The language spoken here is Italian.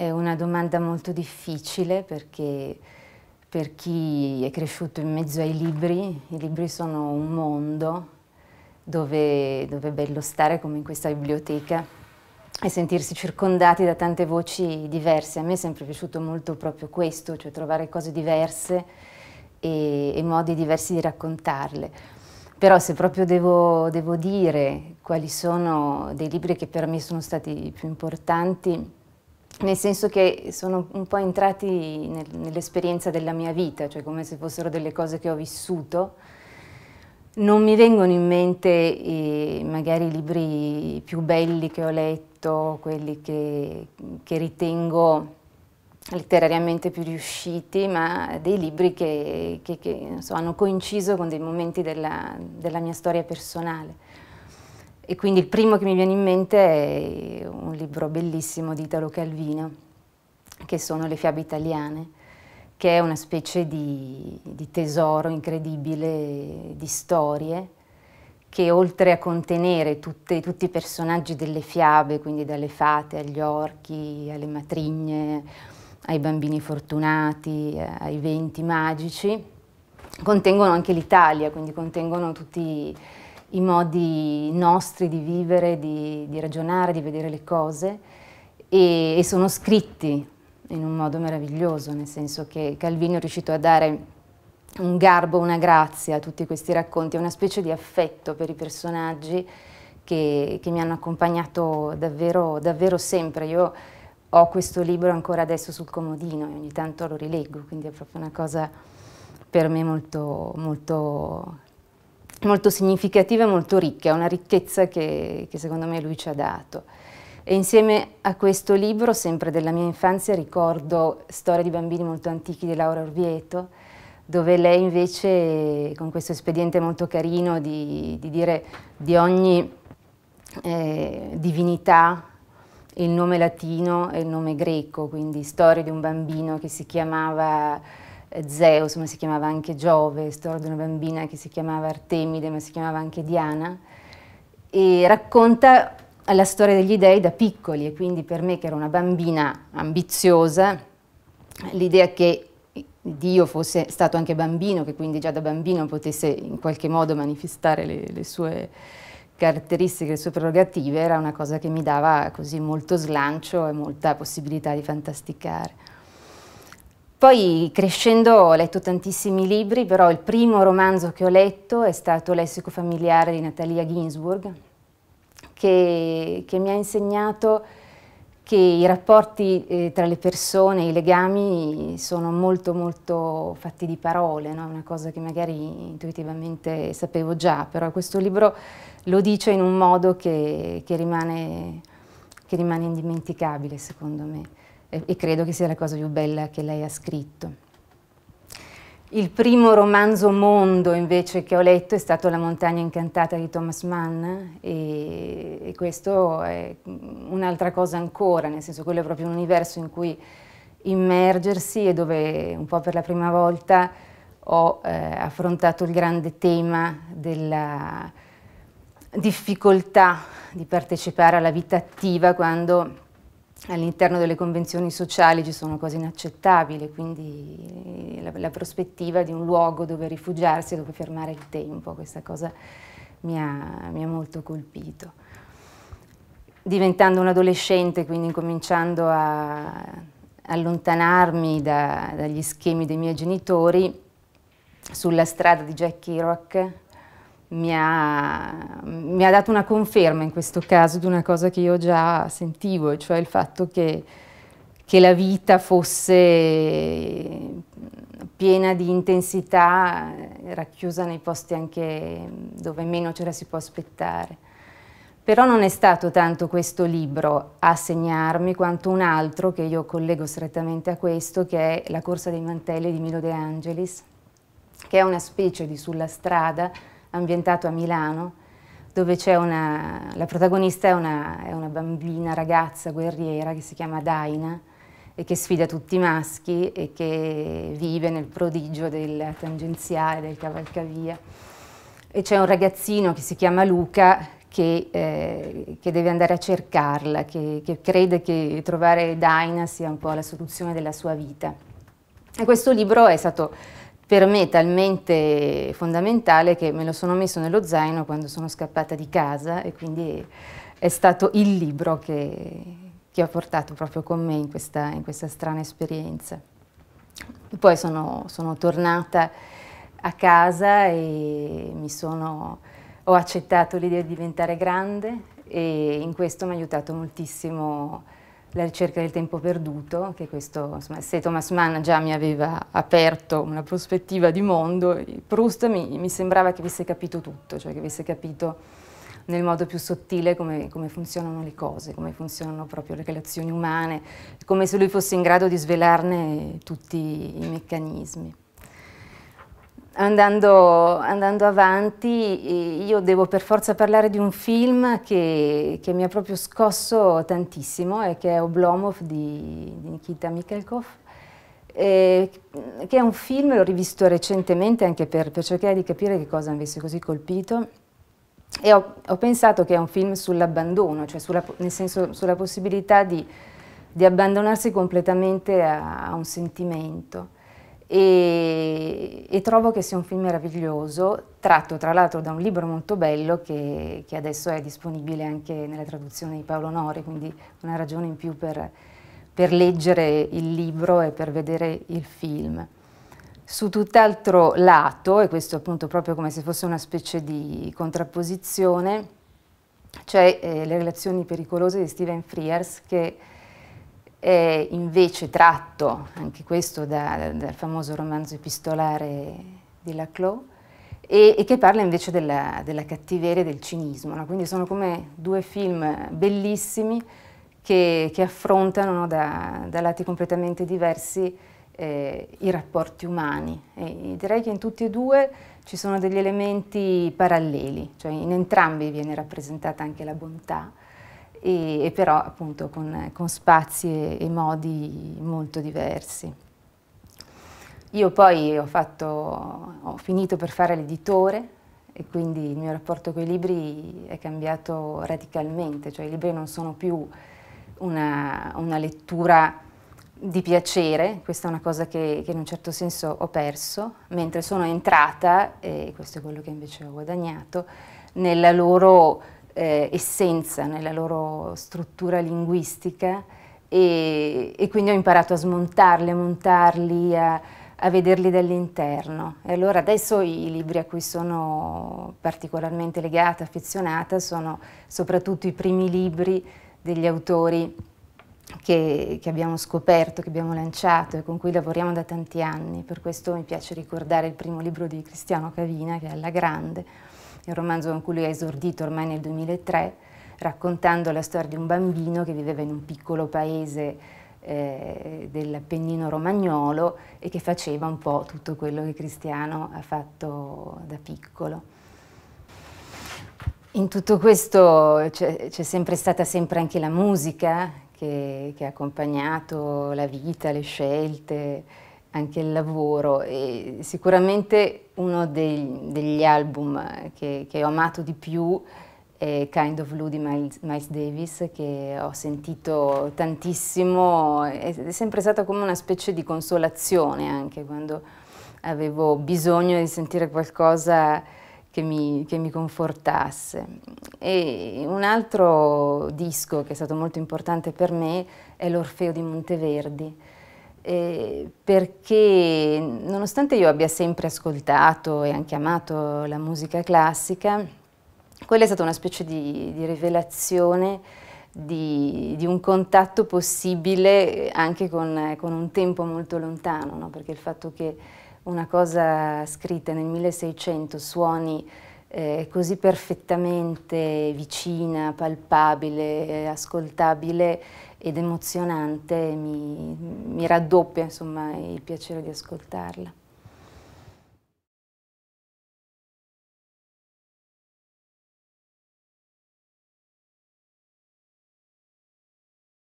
È una domanda molto difficile perché per chi è cresciuto in mezzo ai libri, i libri sono un mondo dove, dove è bello stare come in questa biblioteca e sentirsi circondati da tante voci diverse. A me è sempre piaciuto molto proprio questo, cioè trovare cose diverse e, e modi diversi di raccontarle. Però se proprio devo, devo dire quali sono dei libri che per me sono stati più importanti, nel senso che sono un po' entrati nel, nell'esperienza della mia vita, cioè come se fossero delle cose che ho vissuto. Non mi vengono in mente eh, magari i libri più belli che ho letto, quelli che, che ritengo letterariamente più riusciti, ma dei libri che, che, che so, hanno coinciso con dei momenti della, della mia storia personale. E quindi il primo che mi viene in mente è un libro bellissimo di Italo Calvino, che sono Le fiabe italiane, che è una specie di, di tesoro incredibile di storie che oltre a contenere tutte, tutti i personaggi delle fiabe, quindi dalle fate agli orchi, alle matrigne, ai bambini fortunati, eh, ai venti magici, contengono anche l'Italia, quindi contengono tutti i modi nostri di vivere, di, di ragionare, di vedere le cose e, e, sono scritti in un modo meraviglioso, nel senso che Calvino è riuscito a dare un garbo, una grazia a tutti questi racconti, una specie di affetto per i personaggi che, che mi hanno accompagnato davvero, davvero sempre. Io ho questo libro ancora adesso sul comodino e ogni tanto lo rileggo, quindi è proprio una cosa per me molto, molto molto significativa e molto ricca, una ricchezza che, che secondo me lui ci ha dato. E insieme a questo libro, sempre della mia infanzia, ricordo Storie di bambini molto antichi di Laura Orvieto, dove lei invece, con questo espediente molto carino di, di dire di ogni eh, divinità il nome latino e il nome greco, quindi storia di un bambino che si chiamava Zeus, ma si chiamava anche Giove, storia di una bambina che si chiamava Artemide, ma si chiamava anche Diana, e racconta la storia degli dei da piccoli e quindi per me che era una bambina ambiziosa, l'idea che Dio fosse stato anche bambino, che quindi già da bambino potesse in qualche modo manifestare le, le sue caratteristiche, le sue prerogative, era una cosa che mi dava così molto slancio e molta possibilità di fantasticare. Poi crescendo ho letto tantissimi libri, però il primo romanzo che ho letto è stato Lessico familiare di Natalia Ginsburg, che, che mi ha insegnato che i rapporti eh, tra le persone, i legami sono molto molto fatti di parole, no? una cosa che magari intuitivamente sapevo già, però questo libro lo dice in un modo che, che, rimane, che rimane indimenticabile secondo me e credo che sia la cosa più bella che lei ha scritto. Il primo romanzo mondo invece che ho letto è stato La montagna incantata di Thomas Mann e, e questo è un'altra cosa ancora, nel senso quello è proprio un universo in cui immergersi e dove un po' per la prima volta ho eh, affrontato il grande tema della difficoltà di partecipare alla vita attiva quando All'interno delle convenzioni sociali ci sono cose inaccettabili, quindi eh, la, la, prospettiva di un luogo dove rifugiarsi, dove fermare il tempo, questa cosa mi ha, mi ha molto colpito. Diventando un adolescente, quindi cominciando a allontanarmi da, dagli schemi dei miei genitori, sulla strada di Jack Kerouac, mi ha, mi ha, dato una conferma in questo caso di una cosa che io già sentivo, cioè il fatto che, che la vita fosse piena di intensità, eh, racchiusa nei posti anche dove meno ce la si può aspettare. Però non è stato tanto questo libro a segnarmi quanto un altro che io collego strettamente a questo, che è La corsa dei mantelli di Milo De Angelis, che è una specie di sulla strada ambientato a Milano, dove c'è una, la protagonista è una, è una, bambina, ragazza, guerriera che si chiama Daina e che sfida tutti i maschi e che vive nel prodigio del tangenziale, del cavalcavia. E c'è un ragazzino che si chiama Luca che, eh, che deve andare a cercarla, che, che crede che trovare Daina sia un po' la soluzione della sua vita. E questo libro è stato per me talmente fondamentale che me lo sono messo nello zaino quando sono scappata di casa e quindi è stato il libro che, che ho portato proprio con me in questa, in questa strana esperienza. Poi sono, sono, tornata a casa e sono, ho accettato l'idea di diventare grande e in questo mi ha aiutato moltissimo la ricerca del tempo perduto, che questo, insomma, se Thomas Mann già mi aveva aperto una prospettiva di mondo, Proust mi, mi sembrava che avesse capito tutto, cioè che avesse capito nel modo più sottile come, come, funzionano le cose, come funzionano proprio le relazioni umane, come se lui fosse in grado di svelarne tutti i meccanismi. Andando, andando, avanti, io devo per forza parlare di un film che, che mi ha proprio scosso tantissimo e che è Oblomov di, di Nikita Mikhalkov, eh, che è un film, l'ho rivisto recentemente anche per, per, cercare di capire che cosa mi avesse così colpito, e ho, ho pensato che è un film sull'abbandono, cioè sulla, nel senso sulla possibilità di, di abbandonarsi completamente a, a un sentimento. E, e, trovo che sia un film meraviglioso, tratto tra l'altro da un libro molto bello che, che, adesso è disponibile anche nella traduzione di Paolo Nori, quindi una ragione in più per, per leggere il libro e per vedere il film. Su tutt'altro lato, e questo appunto proprio come se fosse una specie di contrapposizione, c'è eh, Le relazioni pericolose di Steven Frears che è invece tratto, anche questo, da, dal famoso romanzo epistolare di Laclos, e, e che parla invece della, della cattiveria e del cinismo. No? Quindi sono come due film bellissimi che, che affrontano no, da, da, lati completamente diversi eh, i rapporti umani. E direi che in tutti e due ci sono degli elementi paralleli, cioè in entrambi viene rappresentata anche la bontà, e, e però appunto con, con spazi e, e modi molto diversi. Io poi ho, fatto, ho finito per fare l'editore e quindi il mio rapporto con i libri è cambiato radicalmente, cioè i libri non sono più una, una lettura di piacere, questa è una cosa che, che, in un certo senso ho perso, mentre sono entrata, e questo è quello che invece ho guadagnato, nella loro eh, essenza nella loro struttura linguistica e, e, quindi ho imparato a smontarli, a montarli, a, a vederli dall'interno. E allora adesso i libri a cui sono particolarmente legata, affezionata, sono soprattutto i primi libri degli autori che, che, abbiamo scoperto, che abbiamo lanciato e con cui lavoriamo da tanti anni. Per questo mi piace ricordare il primo libro di Cristiano Cavina, che è Alla Grande, il romanzo con cui lui ha esordito ormai nel 2003, raccontando la storia di un bambino che viveva in un piccolo paese eh, dell'Appennino romagnolo e che faceva un po' tutto quello che Cristiano ha fatto da piccolo. In tutto questo c'è sempre stata sempre anche la musica che, che ha accompagnato la vita, le scelte, anche il lavoro e sicuramente uno dei, degli album eh, che, che, ho amato di più è Kind of Blue di Miles, Miles Davis, che ho sentito tantissimo, è sempre stata come una specie di consolazione anche quando avevo bisogno di sentire qualcosa che mi, che mi confortasse. E un altro disco che è stato molto importante per me è L'Orfeo di Monteverdi, eh, perché nonostante io abbia sempre ascoltato e anche amato la musica classica, quella è stata una specie di, di rivelazione di, di, un contatto possibile anche con, con un tempo molto lontano, no? perché il fatto che una cosa scritta nel 1600 suoni eh, così perfettamente vicina, palpabile, eh, ascoltabile, ed emozionante, mi, mi raddoppia insomma, il piacere di ascoltarla.